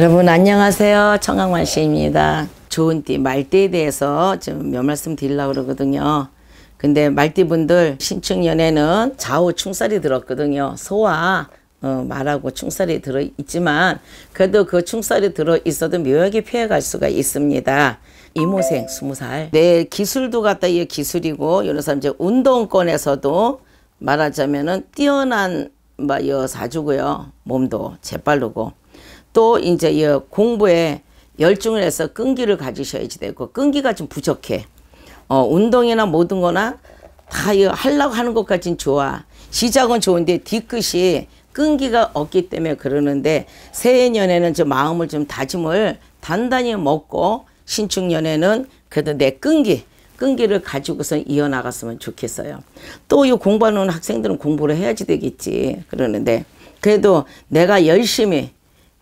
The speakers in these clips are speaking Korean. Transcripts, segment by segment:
여러분 안녕하세요. 청강만 씨입니다. 좋은 띠, 말띠에 대해서 좀 몇 말씀 드리려고 그러거든요. 근데 말띠분들 신축연에는 좌우 충살이 들었거든요. 소와 어, 말하고 충살이 들어있지만 그래도 그 충살이 들어있어도 묘하게 피해갈 수가 있습니다. 이모생 스무 살내 기술도 갖다이 기술이고 이런 사람 이제 운동권에서도 말하자면은 뛰어난 뭐 여사주고요. 몸도 재빠르고 또 이제 이 공부에 열중을 해서 끈기를 가지셔야지 되고 끈기가 좀 부족해. 어, 운동이나 모든 거나 다이 하려고 하는 것까진 좋아. 시작은 좋은데 뒤끝이 끈기가 없기 때문에 그러는데 새해년에는 저 마음을 좀 다짐을 단단히 먹고 신축년에는 그래도 내 끈기 끈기를 가지고서 이어나갔으면 좋겠어요. 또 이 공부하는 학생들은 공부를 해야지 되겠지 그러는데 그래도 내가 열심히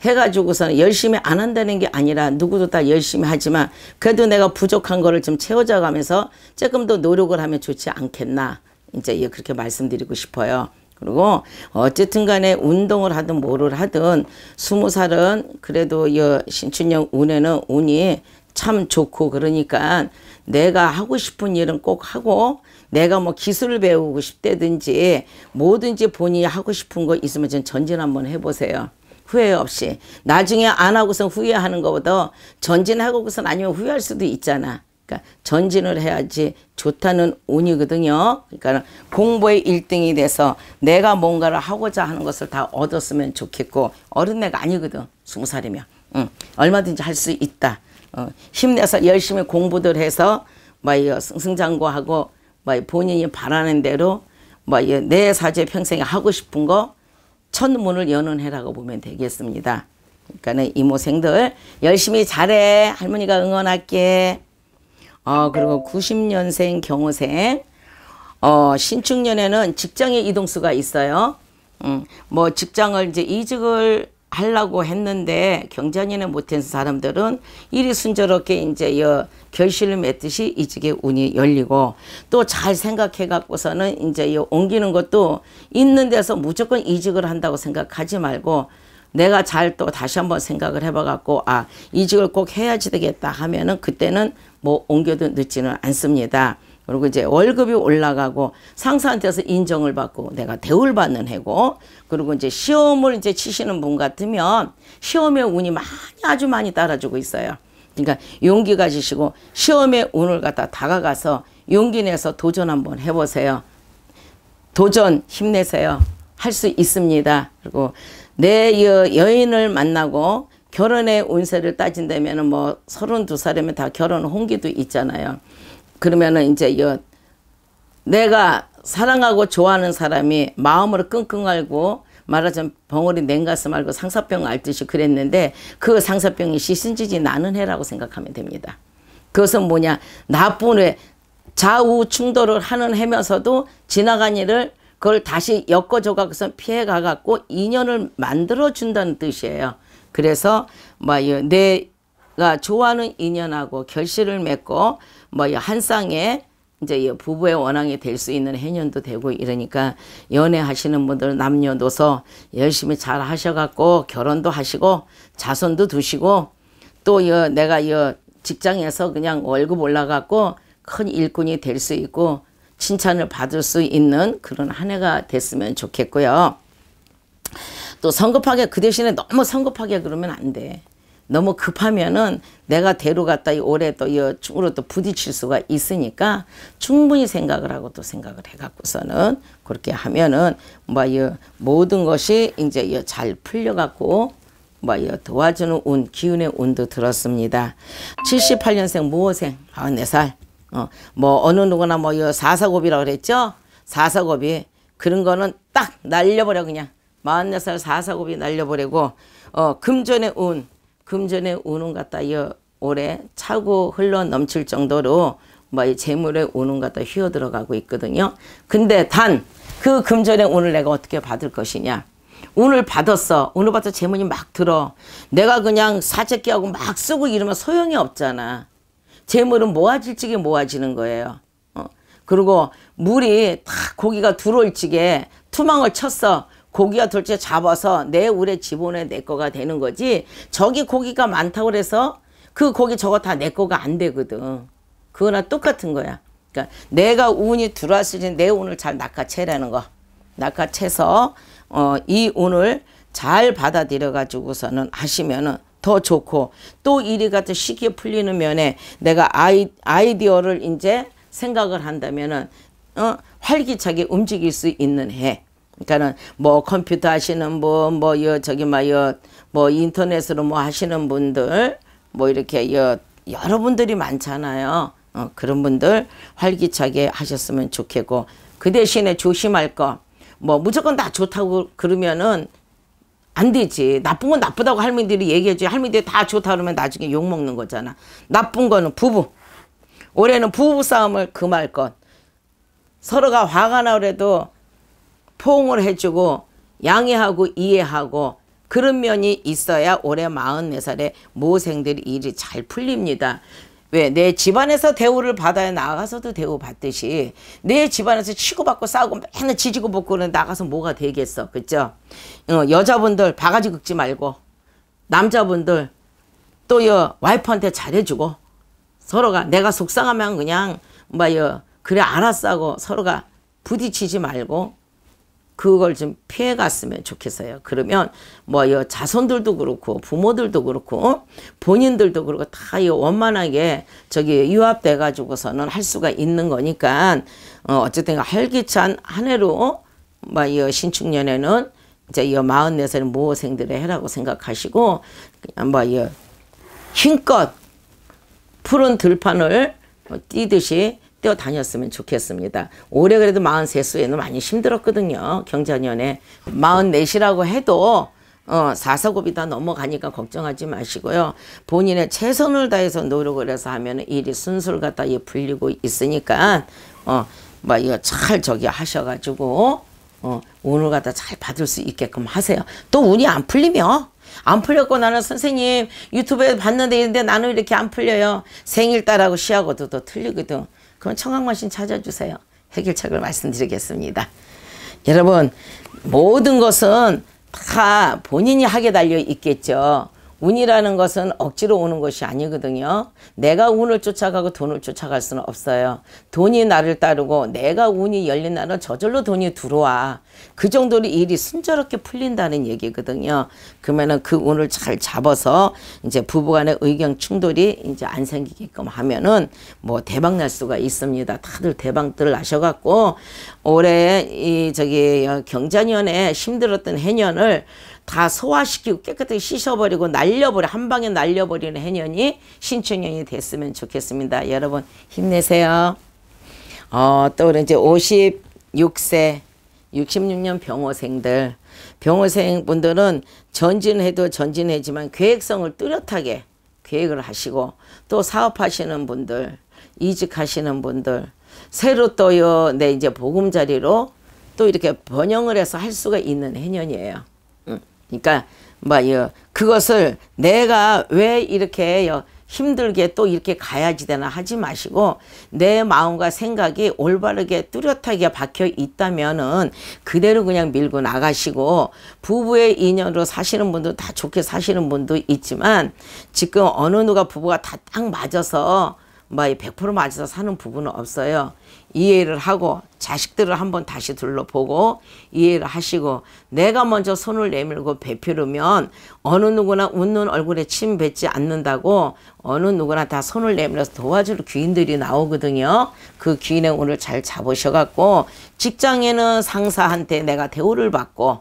해가지고서는 열심히 안 한다는 게 아니라 누구도 다 열심히 하지만 그래도 내가 부족한 거를 좀 채워져가면서 조금 더 노력을 하면 좋지 않겠나 이제 그렇게 말씀드리고 싶어요. 그리고 어쨌든 간에 운동을 하든 뭐를 하든 스무 살은 그래도 여 신춘형 운에는 운이 참 좋고 그러니까 내가 하고 싶은 일은 꼭 하고 내가 뭐 기술을 배우고 싶다든지 뭐든지 본인이 하고 싶은 거 있으면 전 전진 한번 해보세요. 후회 없이 나중에 안 하고선 후회하는 것보다 전진하고선 아니면 후회할 수도 있잖아. 그러니까 전진을 해야지 좋다는 운이거든요. 그러니까 공부의 1등이 돼서 내가 뭔가를 하고자 하는 것을 다 얻었으면 좋겠고 어른내가 아니거든. 20살이면. 응. 얼마든지 할 수 있다. 어, 힘내서 열심히 공부들 해서 뭐이 승장구하고 뭐, 뭐 본인이 바라는 대로 뭐 내 사제 평생에 하고 싶은 거첫 문을 여는 해라고 보면 되겠습니다. 그러니까는 이모생들 열심히 잘해. 할머니가 응원할게. 어, 그리고 90년생 경호생. 어, 신축년에는 직장의 이동수가 있어요. 음, 뭐 직장을 이제 이직을 하려고 했는데 경전이나 못해서 사람들은 이리 순조롭게 이제 여 결실을 맺듯이 이직의 운이 열리고 또 잘 생각해 갖고서는 이제 여 옮기는 것도 있는 데서 무조건 이직을 한다고 생각하지 말고 내가 잘 또 다시 한번 생각을 해봐 갖고 아 이직을 꼭 해야지 되겠다 하면은 그때는 뭐 옮겨도 늦지는 않습니다. 그리고 이제 월급이 올라가고 상사한테서 인정을 받고 내가 대우받는 를 해고 그리고 이제 시험을 이제 치시는 분 같으면 시험의 운이 많이 아주 많이 따라주고 있어요. 그러니까 용기 가지시고 시험의 운을 갖다 다가가서 용기 내서 도전 한번 해보세요. 도전 힘내세요. 할 수 있습니다. 그리고 내 여인을 만나고 결혼의 운세를 따진다면 뭐 32살이면 다 결혼 홍기도 있잖아요. 그러면은 이제 이 내가 사랑하고 좋아하는 사람이 마음으로 끙끙 알고 말하자면 벙어리 냉가슴 알고 상사병 알듯이 그랬는데 그 상사병이 시신지지 나는 해라고 생각하면 됩니다. 그것은 뭐냐 나쁜 회 좌우 충돌을 하는 해면서도 지나간 일을 그걸 다시 엮어줘가 그선 피해가 갖고 인연을 만들어 준다는 뜻이에요. 그래서 뭐내 가 좋아하는 인연하고 결실을 맺고 뭐한 쌍에 이제 부부의 원앙이 될 수 있는 해년도 되고 이러니까 연애하시는 분들 남녀노소 열심히 잘 하셔갖고 결혼도 하시고 자손도 두시고 또 여, 내가 여 직장에서 그냥 월급 올라갖고 큰 일꾼이 될 수 있고 칭찬을 받을 수 있는 그런 한 해가 됐으면 좋겠고요. 또 성급하게 그 대신에 너무 성급하게 그러면 안 돼. 너무 급하면은 내가 데려갔다 이 올해 또 여충으로 또 부딪힐 수가 있으니까 충분히 생각을 하고 또 생각을 해갖고서는 그렇게 하면은 뭐 이 모든 것이 이제 잘 풀려갖고 뭐 이 도와주는 운 기운의 운도 들었습니다. 78년생 무호생 94살 어뭐 어느 누구나 뭐 이 사사고비라 고 그랬죠 사사고비 그런 거는 딱 날려버려 그냥 44살 사사고비 날려버리고 어 금전의 운 금전의 운운 같다 여 올해 차고 흘러 넘칠 정도로 뭐재물의 운운 같다 휘어 들어가고 있거든요. 근데 단 그 금전의 운을 내가 어떻게 받을 것이냐. 운을 받았어. 운을 받아 재물이 막 들어. 내가 그냥 사재기하고 막 쓰고 이러면 소용이 없잖아. 재물은 모아질 지게 모아지는 거예요. 어. 그리고 물이 다 고기가 들어올 지게 투망을 쳤어. 고기가 둘째 잡아서 내 우리 지분에내 거가 되는 거지 저기 고기가 많다고 래서그 고기 저거 다 내 거가 안 되거든. 그거나 똑같은 거야. 그러니까 내가 운이 들어왔을 때내 운을 잘 낚아채라는 거. 낚아채서 어, 이 운을 잘 받아들여 가지고서는 하시면은 더 좋고 또 이리 같은 쉽게 풀리는 면에 내가 아이, 아이디어를 이제 생각을 한다면은 어, 활기차게 움직일 수 있는 해. 그러니까는 뭐 컴퓨터 하시는 분, 뭐여 저기 막여뭐 인터넷으로 뭐 하시는 분들 뭐 이렇게 여 여러분들이 많잖아요. 어, 그런 분들 활기차게 하셨으면 좋겠고 그 대신에 조심할 거 뭐 무조건 다 좋다고 그러면은 안 되지. 나쁜 건 나쁘다고 할머니들이 얘기해줘 할머니들이 다 좋다 그러면 나중에 욕먹는 거잖아. 나쁜 거는 부부. 올해는 부부싸움을 금할 것. 서로가 화가 나그래도 포옹을 해주고 양해하고 이해하고 그런 면이 있어야 올해 44살에 모생들이 일이 잘 풀립니다. 왜? 내 집안에서 대우를 받아야 나가서도 대우받듯이 내 집안에서 치고받고 싸우고 맨날 지지고 볶고는 나가서 뭐가 되겠어. 그죠? 어, 여자분들 바가지 긁지 말고 남자분들 또 여 와이프한테 잘해주고 서로가 내가 속상하면 그냥 뭐여 그래 알았어 하고 서로가 부딪히지 말고 그걸 좀 피해갔으면 좋겠어요. 그러면 뭐여 자손들도 그렇고 부모들도 그렇고 어? 본인들도 그렇고 다 이 원만하게 저기 유압돼 가지고서는 할 수가 있는 거니까 어 어쨌든 활기찬 한 해로 어? 뭐여 신축년에는 이제 여 마흔네 살 모호생들의 해라고 생각하시고 그냥 뭐여 힘껏 푸른 들판을 뛰듯이 어, 뛰어다녔으면 좋겠습니다. 올해 그래도 43수에는 많이 힘들었거든요. 경자년에 44시라고 해도 어, 사사곱이다 넘어가니까 걱정하지 마시고요. 본인의 최선을 다해서 노력을 해서 하면 일이 순술과 다 예, 풀리고 있으니까, 어, 뭐, 이거 잘 저기 하셔가지고, 어, 오늘 갖다 잘 받을 수 있게끔 하세요. 또 운이 안 풀리면, 안 풀렸고 나는 선생님 유튜브에 봤는데 있는데 나는 이렇게 안 풀려요. 생일 따라고 시하고도 또 틀리거든. 그건 청강마신 찾아주세요. 해결책을 말씀드리겠습니다. 여러분 모든 것은 다 본인이 하게 달려 있겠죠. 운이라는 것은 억지로 오는 것이 아니거든요. 내가 운을 쫓아가고 돈을 쫓아갈 수는 없어요. 돈이 나를 따르고 내가 운이 열린 나은 저절로 돈이 들어와. 그 정도로 일이 순조롭게 풀린다는 얘기거든요. 그러면은 그 운을 잘 잡아서 이제 부부간의 의견 충돌이 이제 안 생기게끔 하면은 뭐 대박 날 수가 있습니다. 다들 대박들 나셔갖고 올해 이 저기 경자년에 힘들었던 해년을 다 소화시키고 깨끗하게 씻어버리고 날려버려 한 방에 날려버리는 해년이 신축년이 됐으면 좋겠습니다. 여러분 힘내세요. 어, 또 이제 56세 66년 병호생들 병호생 분들은 전진해도 전진해지만 계획성을 뚜렷하게 계획을 하시고 또 사업하시는 분들 이직하시는 분들 새로 또요 내 네, 이제 보금자리로 또 이렇게 번영을 해서 할 수가 있는 해년이에요. 그러니까 뭐 그것을 내가 왜 이렇게 힘들게 또 이렇게 가야지 되나 하지 마시고 내 마음과 생각이 올바르게 뚜렷하게 박혀 있다면은 그대로 그냥 밀고 나가시고 부부의 인연으로 사시는 분도 다 좋게 사시는 분도 있지만 지금 어느 누가 부부가 다 딱 맞아서 뭐100% 맞아서 사는 부분은 없어요. 이해를 하고 자식들을 한번 다시 둘러보고 이해를 하시고 내가 먼저 손을 내밀고 베풀으면 어느 누구나 웃는 얼굴에 침 뱉지 않는다고 어느 누구나 다 손을 내밀어서 도와줄 귀인들이 나오거든요. 그 귀인의 오을잘 잡으셔갖고 직장에는 상사한테 내가 대우를 받고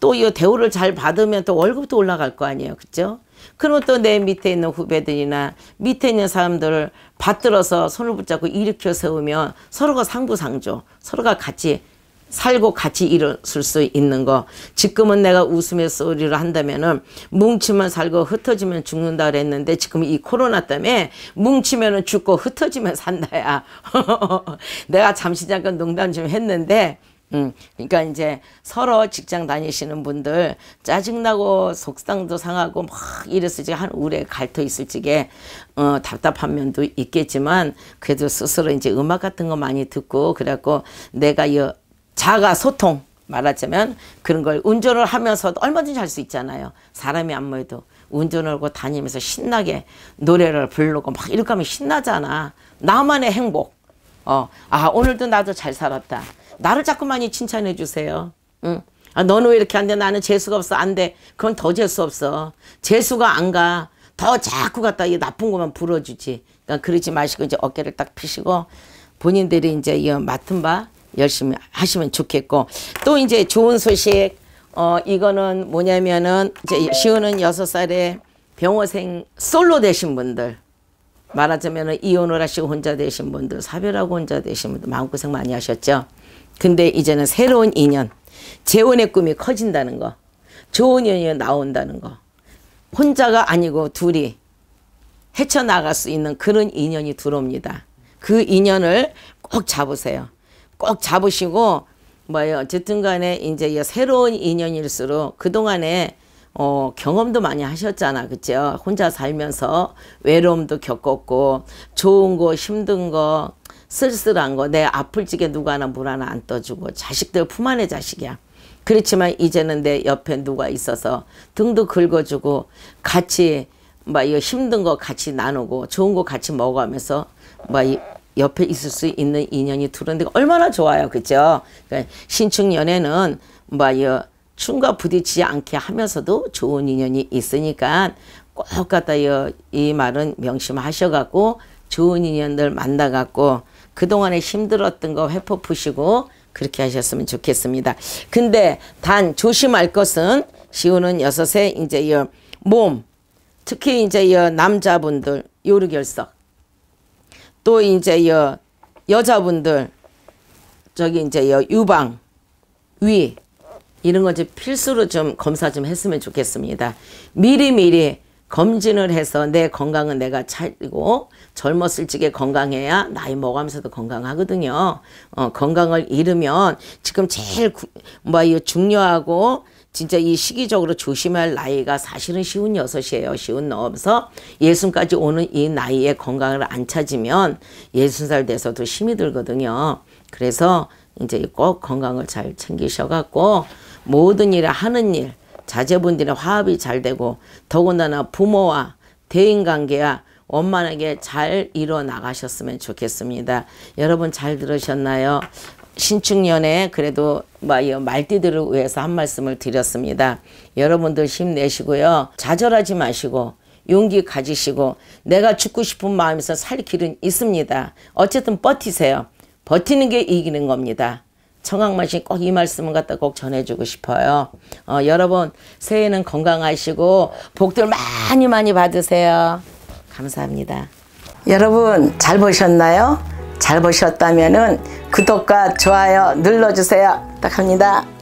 또 이 대우를 잘 받으면 또 월급도 올라갈 거 아니에요. 그죠? 그리고또내 밑에 있는 후배들이나 밑에 있는 사람들을 받들어서 손을 붙잡고 일으켜 세우면 서로가 상부상조, 서로가 같이 살고 같이 일어설 수 있는 거. 지금은 내가 웃음의 소리를 한다면은 뭉치면 살고 흩어지면 죽는다 그랬는데 지금 이 코로나 때문에 뭉치면은 죽고 흩어지면 산다야. 내가 잠시 잠깐 농담 좀 했는데 음, 그러니까 이제 서로 직장 다니시는 분들 짜증나고 속상도 상하고 막 이랬을 적에 한 우울에 갈터 있을 지게 어, 답답한 면도 있겠지만 그래도 스스로 이제 음악 같은 거 많이 듣고 그래갖고 내가 이 자가 소통 말하자면 그런 걸 운전을 하면서도 얼마든지 할 수 있잖아요. 사람이 안무래도 운전을 하고 다니면서 신나게 노래를 부르고 막 이렇게 하면 신나잖아. 나만의 행복. 어, 아 오늘도 나도 잘 살았다. 나를 자꾸 많이 칭찬해 주세요. 응. 아, 너는 왜 이렇게 안 돼? 나는 재수가 없어. 안 돼. 그건 더 재수 없어. 재수가 안 가. 더 자꾸 갖다 이 나쁜 것만 불어주지. 그러니까 그러지 마시고 이제 어깨를 딱 피시고 본인들이 이제 이 맡은 바 열심히 하시면 좋겠고 또 이제 좋은 소식 어 이거는 뭐냐면은 이제 시우는 여섯 살에 병호생 솔로 되신 분들 말하자면은 이혼을 하시고 혼자 되신 분들 사별하고 혼자 되신 분들 마음고생 많이 하셨죠. 근데 이제는 새로운 인연, 재혼의 꿈이 커진다는 거, 좋은 인연이 나온다는 거, 혼자가 아니고 둘이 헤쳐나갈 수 있는 그런 인연이 들어옵니다. 그 인연을 꼭 잡으세요. 꼭 잡으시고 뭐예요. 어쨌든 간에 이제 새로운 인연일수록 그동안에 어, 경험도 많이 하셨잖아. 그죠? 혼자 살면서 외로움도 겪었고 좋은 거 힘든 거 쓸쓸한 거 내 앞을 지게 누가 하나 물 하나 안 떠주고 자식들 품 안에 자식이야. 그렇지만 이제는 내 옆에 누가 있어서 등도 긁어주고 같이 막 이거 힘든 거 같이 나누고 좋은 거 같이 먹어가면서 막 옆에 있을 수 있는 인연이 들어오는데 얼마나 좋아요, 그죠? 그러니까 신축 연애는 막 이거 충과 부딪히지 않게 하면서도 좋은 인연이 있으니까 꼭 갖다 이 말은 명심하셔갖고 좋은 인연들 만나갖고 그동안에 힘들었던 거 회포 푸시고 그렇게 하셨으면 좋겠습니다. 근데 단 조심할 것은 시우는 여섯에 이제 몸, 특히 이제 남자분들 요르결석, 또 이제 여자분들 저기 이제 유방, 위 이런 건 이제 필수로 좀 검사 좀 했으면 좋겠습니다. 미리미리 검진을 해서 내 건강은 내가 차리고 젊었을 적에 건강해야 나이 먹으면서도 건강하거든요. 어, 건강을 잃으면 지금 제일 구, 뭐 중요하고 진짜 이 시기적으로 조심할 나이가 사실은 쉬운 여섯이에요. 쉬운 넘어서 예순까지 오는 이 나이에 건강을 안 찾으면 예순 살 돼서도 힘이 들거든요. 그래서 이제 꼭 건강을 잘 챙기셔갖고 모든 일을 하는 일 자제분들의 화합이 잘 되고 더군다나 부모와 대인관계와 원만하게 잘 이뤄나가셨으면 좋겠습니다. 여러분 잘 들으셨나요? 신축년에 그래도 뭐 말띠들을 위해서 한 말씀을 드렸습니다. 여러분들 힘내시고요. 좌절하지 마시고 용기 가지시고 내가 죽고 싶은 마음에서 살 길은 있습니다. 어쨌든 버티세요. 버티는 게 이기는 겁니다. 청학마신꼭이 말씀을 갖다 꼭 전해주고 싶어요. 어, 여러분 새해는 건강하시고 복들 많이 많이 받으세요. 감사합니다. 여러분 잘 보셨나요? 잘 보셨다면 구독과 좋아요 눌러주세요. 부탁합니다.